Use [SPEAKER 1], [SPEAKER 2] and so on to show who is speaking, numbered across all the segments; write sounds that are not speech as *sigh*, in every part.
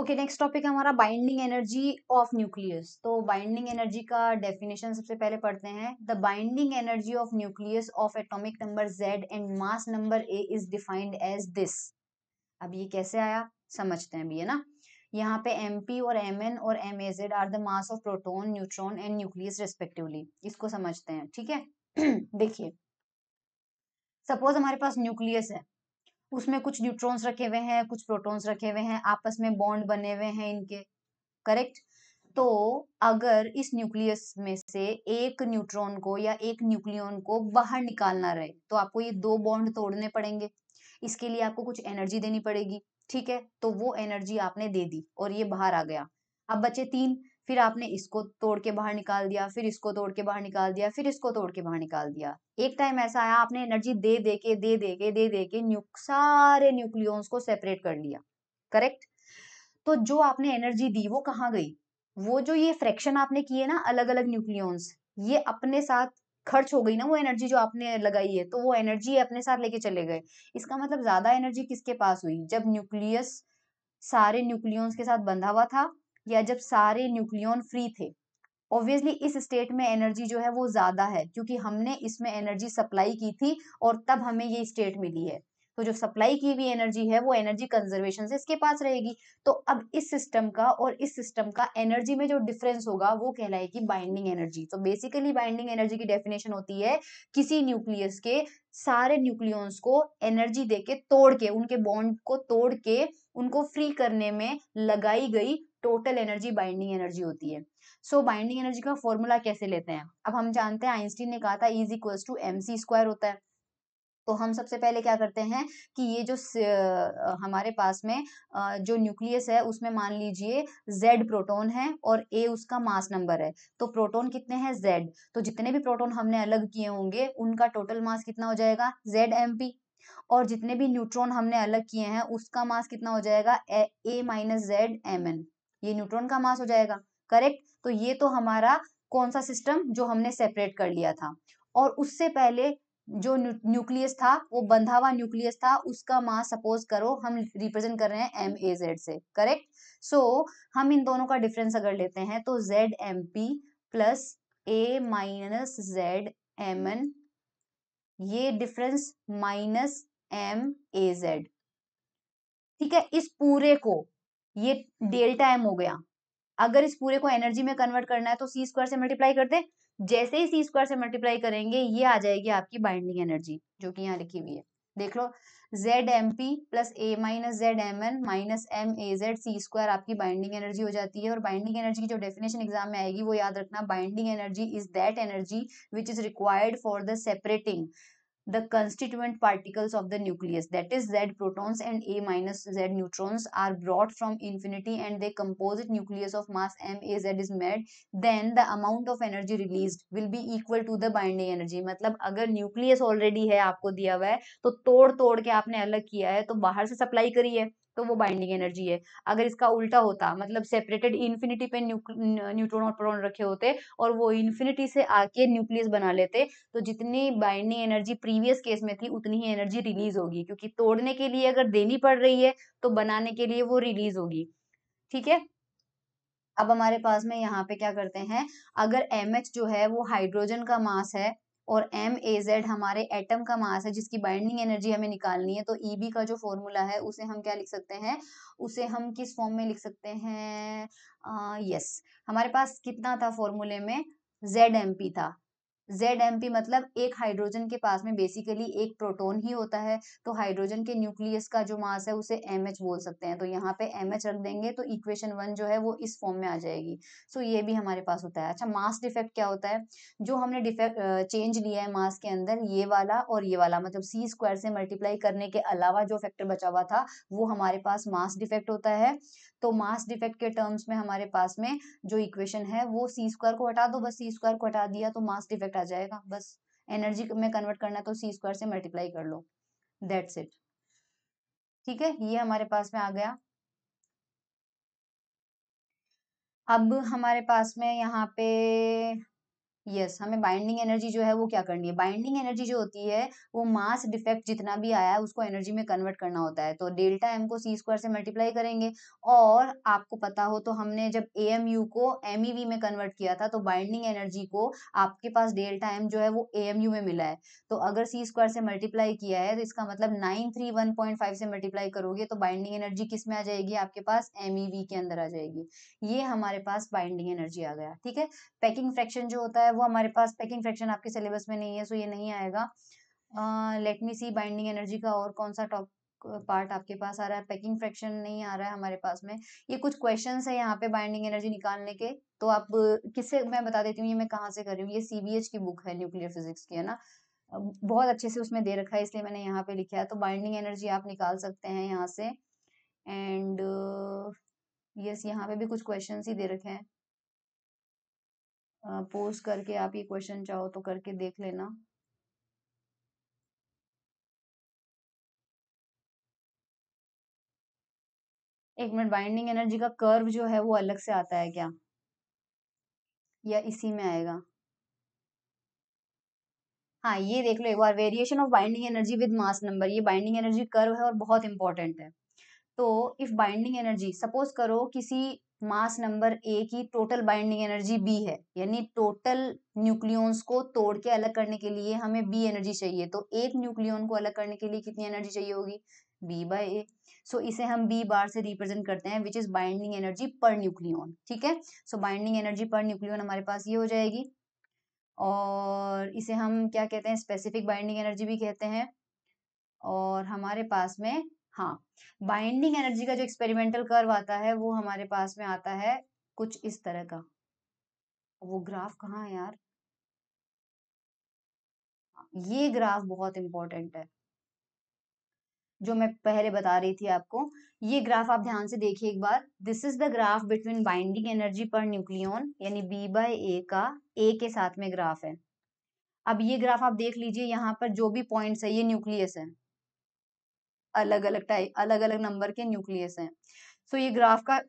[SPEAKER 1] Okay next topic है हमारा binding energy of nucleus तो बाइंडिंग एनर्जी का डेफिनेशन सबसे पहले पढ़ते हैं the binding energy of nucleus of atomic number Z and mass number A is defined as this अब ये कैसे आया समझते हैं अभी है ना यहाँ पे एम पी और एम एन और M A Z are the mass of proton neutron and nucleus respectively इसको समझते हैं ठीक है *clears throat* देखिए सपोज हमारे पास न्यूक्लियस है उसमें कुछ न्यूट्रॉन्स रखे हुए हैं कुछ प्रोटॉन्स रखे हुए हैं आपस में बॉन्ड बने हुए हैं इनके करेक्ट तो अगर इस न्यूक्लियस में से एक न्यूट्रॉन को या एक न्यूक्लियन को बाहर निकालना रहे तो आपको ये दो बॉन्ड तोड़ने पड़ेंगे इसके लिए आपको कुछ एनर्जी देनी पड़ेगी ठीक है तो वो एनर्जी आपने दे दी और ये बाहर आ गया अब बचे तीन फिर आपने इसको तोड़ के बाहर निकाल दिया फिर इसको तोड़ के बाहर निकाल दिया फिर इसको तोड़ के बाहर निकाल दिया एक टाइम ऐसा आया आपने एनर्जी दे दे के दे दे के दे दे के न्यू सारे न्यूक्लियोन्स को सेपरेट कर लिया करेक्ट तो जो आपने एनर्जी दी वो कहाँ गई वो जो ये फ्रैक्शन आपने किए ना अलग अलग न्यूक्लियोन्स ये अपने साथ खर्च हो गई ना वो एनर्जी जो आपने लगाई है तो वो एनर्जी अपने साथ लेके चले गए इसका मतलब ज्यादा एनर्जी किसके पास हुई जब न्यूक्लियस सारे न्यूक्लियस के साथ बंधा हुआ था या जब सारे न्यूक्लियन फ्री थे ऑब्वियसली इस स्टेट में एनर्जी जो है वो ज़्यादा है क्योंकि हमने इसमें एनर्जी सप्लाई की थी और तब हमें ये स्टेट मिली है तो जो सप्लाई की हुई एनर्जी है वो एनर्जी कंजर्वेशन से इसके पास रहेगी तो अब इस सिस्टम का और इस सिस्टम का एनर्जी में जो डिफरेंस होगा वो कहलाएगी बाइंडिंग एनर्जी तो बेसिकली बाइंडिंग एनर्जी की डेफिनेशन होती है किसी न्यूक्लियस के सारे न्यूक्लियंस को एनर्जी देके तोड़ के उनके बॉन्ड को तोड़ के उनको फ्री करने में लगाई गई टोटल एनर्जी बाइंडिंग एनर्जी होती है सो बाइंडिंग एनर्जी का फॉर्मूला कैसे लेते हैं अब हम जानते हैं आइंस्टीन ने कहा था is equal to M C square होता है तो हम सबसे पहले क्या करते हैं कि ये जो हमारे पास में जो न्यूक्लियस है उसमें मान लीजिए जेड प्रोटॉन है और ए उसका मास नंबर है तो प्रोटॉन कितने हैं जेड तो जितने भी प्रोटॉन हमने अलग किए होंगे उनका टोटल मास कितना हो जाएगा जेड एम पी और जितने भी न्यूट्रॉन हमने अलग किए हैं उसका मास कितना हो जाएगा A minus Z M N ये न्यूट्रॉन का मास हो जाएगा करेक्ट तो ये तो हमारा कौन सा सिस्टम जो हमने सेपरेट कर लिया था और उससे पहले जो न्यूक्लियस था वो बंधा हुआ न्यूक्लियस था उसका मास सपोज करो हम रिप्रेजेंट कर रहे हैं एम ए जेड से करेक्ट सो so, हम इन दोनों का डिफरेंस अगर लेते हैं तो Z M P plus A minus Z M N ये difference minus M A Z ठीक है इस पूरे को ये डेल्टा एम हो गया अगर इस पूरे को एनर्जी में कन्वर्ट करना है तो सी स्क्वायर से मल्टीप्लाई करते जैसे ही सी स्क्वायर से मल्टीप्लाई करेंगे ये आ जाएगी आपकी बाइंडिंग एनर्जी जो कि यहाँ लिखी हुई है देख लो Z M P plus A minus Z M N minus M A Z C square आपकी बाइंडिंग एनर्जी हो जाती है और बाइंडिंग एनर्जी की जो डेफिनेशन एग्जाम में आएगी वो याद रखना binding energy is that energy which is required for the separating the constituent particles of the nucleus that is z protons and a minus z neutrons are brought from infinity and the composite nucleus of mass maz is made then the amount of energy released will be equal to the binding energy मतलब अगर nucleus already है आपको दिया हुआ है तो तोड़ तोड़ के आपने अलग किया है तो बाहर से सप्लाई करी है तो वो बाइंडिंग एनर्जी है अगर इसका उल्टा होता मतलब सेपरेटेड इन्फिनिटी पे न्यूट्रॉन और प्रोटॉन रखे होते और वो इन्फिनिटी से आके न्यूक्लियस बना लेते तो जितनी बाइंडिंग एनर्जी प्रीवियस केस में थी उतनी ही एनर्जी रिलीज होगी क्योंकि तोड़ने के लिए अगर देनी पड़ रही है तो बनाने के लिए वो रिलीज होगी ठीक है अब हमारे पास में यहाँ पे क्या करते हैं अगर एम जो है वो हाइड्रोजन का मास है और एम ए जेड हमारे एटम का मास है जिसकी बाइंडिंग एनर्जी हमें निकालनी है तो ई बी का जो फॉर्मूला है उसे हम क्या लिख सकते हैं उसे हम किस फॉर्म में लिख सकते हैं यस हमारे पास कितना था फॉर्मूले में जेड एम पी था जेड एम पी मतलब एक हाइड्रोजन के पास में बेसिकली एक प्रोटोन ही होता है तो हाइड्रोजन के न्यूक्लियस का जो मास है उसे एम एच बोल सकते हैं तो यहाँ पे एम एच रख देंगे तो इक्वेशन वन जो है वो इस फॉर्म में आ जाएगी सो ये भी हमारे पास होता है अच्छा मास डिफेक्ट क्या होता है जो हमने डिफेक्ट चेंज लिया है मास के अंदर ये वाला और ये वाला मतलब सी स्क्वायर से मल्टीप्लाई करने के अलावा जो फैक्टर बचा हुआ था वो हमारे पास मास डिफेक्ट होता है तो मास डिफेक्ट के टर्म्स में हमारे पास में जो इक्वेशन है वो सी स्क्वायर को हटा दो बस सी स्क्वायर को हटा दिया तो मास डिफेक्ट आ जाएगा बस एनर्जी में कन्वर्ट करना तो सी स्क्वायर से मल्टीप्लाई कर लो दैट्स इट ठीक है ये हमारे पास में आ गया अब हमारे पास में यहाँ पे यस yes, हमें बाइंडिंग एनर्जी जो है वो क्या करनी है बाइंडिंग एनर्जी जो होती है वो मास डिफेक्ट जितना भी आया है उसको एनर्जी में कन्वर्ट करना होता है तो डेल्टा एम को सी स्क्वायर से मल्टीप्लाई करेंगे और आपको पता हो तो हमने जब ए एम यू को एम ई वी में कन्वर्ट किया था तो बाइंडिंग एनर्जी को आपके पास डेल्टा एम जो है वो ए एम यू में मिला है तो अगर सी स्क्वायर से मल्टीप्लाई किया है तो इसका मतलब nine three one point five से मल्टीप्लाई करोगे तो बाइंडिंग एनर्जी किस में आ जाएगी आपके पास एम ई वी के अंदर आ जाएगी ये हमारे पास बाइंडिंग एनर्जी आ गया ठीक है पैकिंग फ्रैक्शन जो होता है वो हमारे पास पैकिंग फ्रैक्शन आपके सिलेबस में नहीं है सो ये नहीं आएगा let me see binding energy का और कौन सा टॉप पार्ट आपके पास आ रहा है पैकिंग फ्रैक्शन नहीं आ रहा है हमारे पास में ये कुछ क्वेश्चन है यहाँ पे बाइंडिंग एनर्जी निकालने के तो आप किससे मैं बता देती हूँ ये मैं कहाँ से कर रही हूँ ये सीबीएच की बुक है न्यूक्लियर फिजिक्स की है ना बहुत अच्छे से उसमें दे रखा है इसलिए मैंने यहाँ पे लिखा है तो बाइंडिंग एनर्जी आप निकाल सकते हैं यहाँ से एंड यस uh, yes, यहाँ पे भी कुछ क्वेश्चन ही दे रखे हैं पोस्ट करके आप ये क्वेश्चन चाहो तो करके देख लेना एक मिनट बाइंडिंग एनर्जी का कर्व जो है वो अलग से आता है क्या या इसी में आएगा हाँ ये देख लो एक बार variation of binding energy with mass number ये बाइंडिंग एनर्जी कर्व है और बहुत इंपॉर्टेंट है तो इफ बाइंडिंग एनर्जी सपोज करो किसी मास नंबर ए की टोटल बाइंडिंग एनर्जी बी है यानी टोटल न्यूक्लियोन्स को तोड़ के अलग करने के लिए हमें बी एनर्जी चाहिए तो एक न्यूक्लियोन को अलग करने के लिए कितनी एनर्जी चाहिए होगी बी बाय ए सो इसे हम बी बार से रिप्रेजेंट करते हैं which is binding energy per nucleon ठीक है so binding energy per nucleon हमारे पास ये हो जाएगी और इसे हम क्या कहते हैं स्पेसिफिक बाइंडिंग एनर्जी भी कहते हैं और हमारे पास में हाँ बाइंडिंग एनर्जी का जो एक्सपेरिमेंटल कर्व आता है वो हमारे पास में आता है कुछ इस तरह का वो ग्राफ कहाँ है यार हाँ, ये ग्राफ बहुत इंपॉर्टेंट है जो मैं पहले बता रही थी आपको ये ग्राफ आप ध्यान से देखिए एक बार this is the graph between binding energy per nucleon यानी बी बाय ए का ए के साथ में ग्राफ है अब ये ग्राफ आप देख लीजिए यहाँ पर जो भी पॉइंट्स है ये न्यूक्लियस है अलग अलग टाइप अलग अलग नंबर के न्यूक्लियस हैं सो so, ये ग्राफ का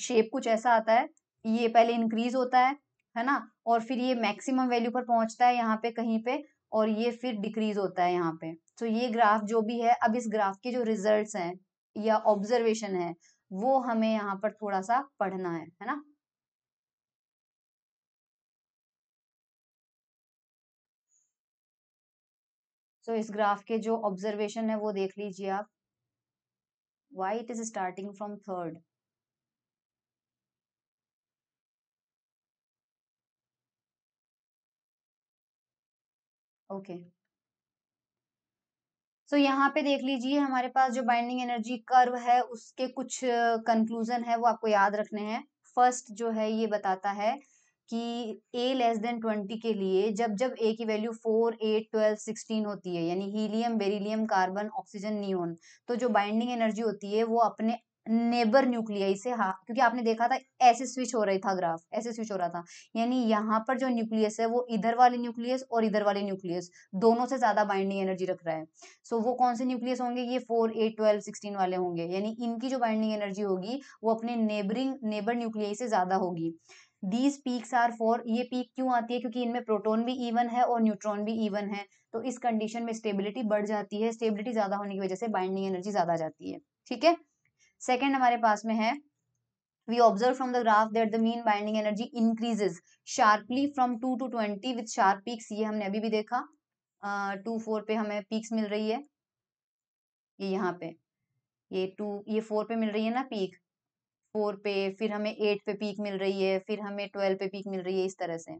[SPEAKER 1] शेप कुछ ऐसा आता है ये पहले इंक्रीज होता है है ना और फिर ये मैक्सिमम वैल्यू पर पहुंचता है यहाँ पे कहीं पे और ये फिर डिक्रीज होता है यहाँ पे तो so, ये ग्राफ जो भी है अब इस ग्राफ के जो रिजल्ट्स हैं या ऑब्जर्वेशन है वो हमें यहाँ पर थोड़ा सा पढ़ना है है ना सो तो so, इस ग्राफ के जो ऑब्जर्वेशन है वो देख लीजिए आप why it is starting from third okay okay. So so, यहाँ पे देख लीजिए हमारे पास जो बाइंडिंग एनर्जी कर्व है उसके कुछ कंक्लूजन है वो आपको याद रखने हैं फर्स्ट जो है ये बताता है कि ए लेस देन ट्वेंटी के लिए जब जब ए की value four eight twelve sixteen होती है यानी helium beryllium carbon oxygen neon तो जो बाइंडिंग एनर्जी होती है वो अपने नेबर न्यूक्लियाई से हा क्योंकि आपने देखा था ऐसे स्विच हो रही था ग्राफ ऐसे स्विच हो रहा था यानी यहाँ पर जो न्यूक्लियस है वो इधर वाले न्यूक्लियस और इधर वाले न्यूक्लियस दोनों से ज्यादा बाइंडिंग एनर्जी रख रहा है सो so, वो कौन से न्यूक्लियस होंगे ये फोर एट ट्वेल्व सिक्सटीन वाले होंगे यानी इनकी जो बाइंडिंग एनर्जी होगी वो अपने नेबरिंग नेबर न्यूक्लियाई से ज्यादा होगी दीज पीक्स आर फोर ये पीक क्यों आती है क्योंकि इनमें प्रोटोन भी इवन है और न्यूट्रॉन भी इवन है तो इस कंडीशन में स्टेबिलिटी बढ़ जाती है स्टेबिलिटी ज्यादा होने की वजह से बाइंडिंग एनर्जी ज्यादा जाती है ठीक है सेकेंड हमारे पास में है we observe from the graph that the mean binding energy increases sharply from 2 to 20 with sharp peaks ये हमने अभी भी देखा टू uh, फोर पे हमें पीक्स मिल रही है ये यहाँ पे ये टू ये फोर पे मिल रही है ना पीक फोर पे फिर हमें एट पे पीक मिल रही है फिर हमें ट्वेल्व पे पीक मिल रही है इस तरह से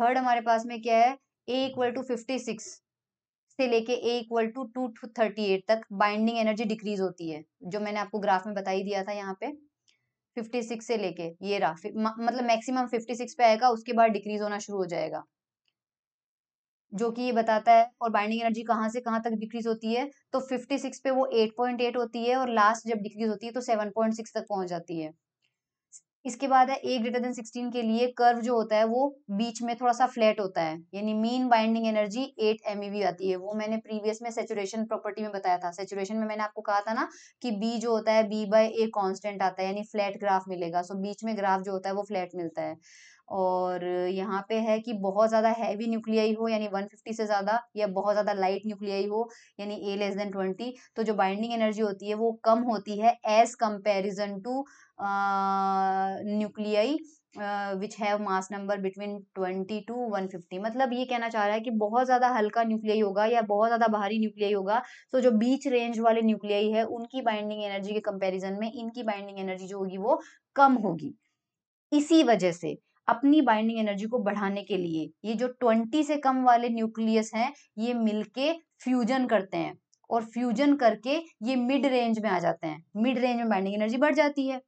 [SPEAKER 1] थर्ड हमारे पास में क्या है A equal to fifty six से लेके A equal to two thirty eight तक बाइंडिंग एनर्जी डिक्रीज होती है जो मैंने आपको ग्राफ में बताई दिया था यहाँ पे फिफ्टी सिक्स से लेके ये रहा मतलब मैक्सिमम फिफ्टी सिक्स पे आएगा उसके बाद डिक्रीज होना शुरू हो जाएगा जो कि ये बताता है और बाइंडिंग एनर्जी कहाँ से कहाँ तक डिक्रीज होती है तो 56 पे वो 8.8 होती है और लास्ट जब डिक्रीज होती है तो 7.6 तक पहुंच जाती है इसके बाद है ए ग्रेटर देन 16 के लिए कर्व जो होता है वो बीच में थोड़ा सा फ्लैट होता है यानी मीन बाइंडिंग एनर्जी 8 एमईवी आती है वो मैंने प्रीवियस में सेचुरेशन प्रॉपर्टी में बताया था सेचुरेशन में मैंने आपको कहा था ना कि बी जो होता है बी बाय ए कांस्टेंट आता है यानी फ्लैट ग्राफ मिलेगा सो बीच में ग्राफ जो होता है वो फ्लैट मिलता है और यहाँ पे है कि बहुत ज़्यादा हैवी न्यूक्लियाई हो यानी 150 से ज़्यादा या बहुत ज़्यादा लाइट न्यूक्लियाई हो यानी ए लेस देन 20 तो जो बाइंडिंग एनर्जी होती है वो कम होती है as comparison to nuclei which have mass number between twenty to one fifty मतलब ये कहना चाह रहा है कि बहुत ज़्यादा हल्का न्यूक्लियाई होगा या बहुत ज़्यादा भारी न्यूक्लियाई होगा तो जो बीच रेंज वाले न्यूक्लियाई है उनकी बाइंडिंग एनर्जी के कंपेरिजन में इनकी बाइंडिंग एनर्जी जो होगी वो कम होगी इसी वजह से अपनी बाइंडिंग एनर्जी को बढ़ाने के लिए ये जो ट्वेंटी से कम वाले न्यूक्लियस हैं ये मिलके फ्यूजन करते हैं और फ्यूजन करके ये मिड रेंज में आ जाते हैं मिड रेंज में बाइंडिंग एनर्जी बढ़ जाती है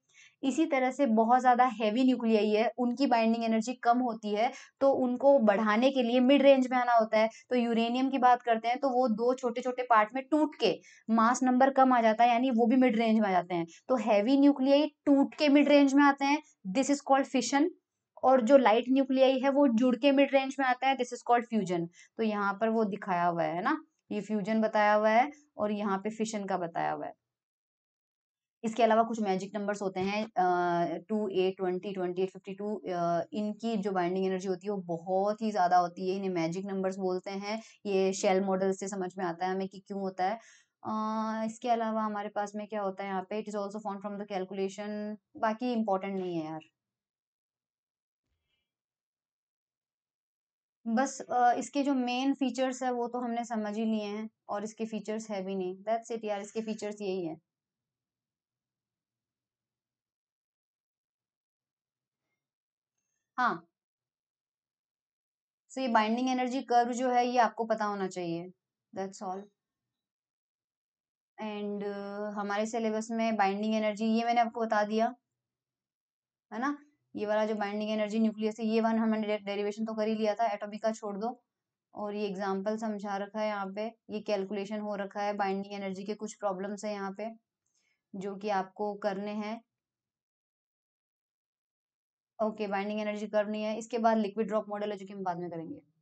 [SPEAKER 1] इसी तरह से बहुत ज़्यादा हैवी न्यूक्लियाई है उनकी बाइंडिंग एनर्जी कम होती है तो उनको बढ़ाने के लिए मिड रेंज में आना होता है तो यूरेनियम की बात करते हैं तो वो दो छोटे छोटे पार्ट में टूट के मास नंबर कम आ जाता है यानी वो भी मिड रेंज में आ जाते हैं तो हैवी न्यूक्लियाई टूट के मिड रेंज में आते हैं दिस इज कॉल्ड फिशन और जो लाइट न्यूक्लियाई है वो जुड़ के मिड रेंज में आता है दिस इज कॉल्ड फ्यूजन तो यहाँ पर वो दिखाया हुआ है ना ये फ्यूजन बताया हुआ है और यहाँ पे फिशन का बताया हुआ है इसके अलावा कुछ मैजिक नंबर्स होते हैं two eight twenty twenty eight fifty two इनकी जो बाइंडिंग एनर्जी होती है वो बहुत ही ज़्यादा होती है इन्हें मैजिक नंबर्स बोलते हैं ये शेल मॉडल से समझ में आता है हमें कि क्यों होता है Uh, इसके अलावा हमारे पास में क्या होता है यहाँ पे it is also found from the calculation बाकी इंपॉर्टेंट नहीं है यार बस इसके जो मेन फीचर्स है वो तो हमने समझ ही लिए हैं और इसके फीचर्स है भी नहीं दैट्स इट यार इसके फीचर्स यही है हाँ सो so, ये बाइंडिंग एनर्जी कर्व जो है ये आपको पता होना चाहिए दैट्स ऑल एंड हमारे सिलेबस में बाइंडिंग एनर्जी ये मैंने आपको बता दिया है ना ये वाला जो बाइंडिंग एनर्जी न्यूक्लियस है ये वन हमने डेरिवेशन तो कर ही लिया था एटोमिक का छोड़ दो और ये एग्जाम्पल समझा रखा है यहाँ पे ये कैलकुलेशन हो रखा है बाइंडिंग एनर्जी के कुछ प्रॉब्लम्स है यहाँ पे जो कि आपको करने हैं ओके बाइंडिंग एनर्जी करनी है इसके बाद लिक्विड ड्रॉप मॉडल है जो कि हम बाद में करेंगे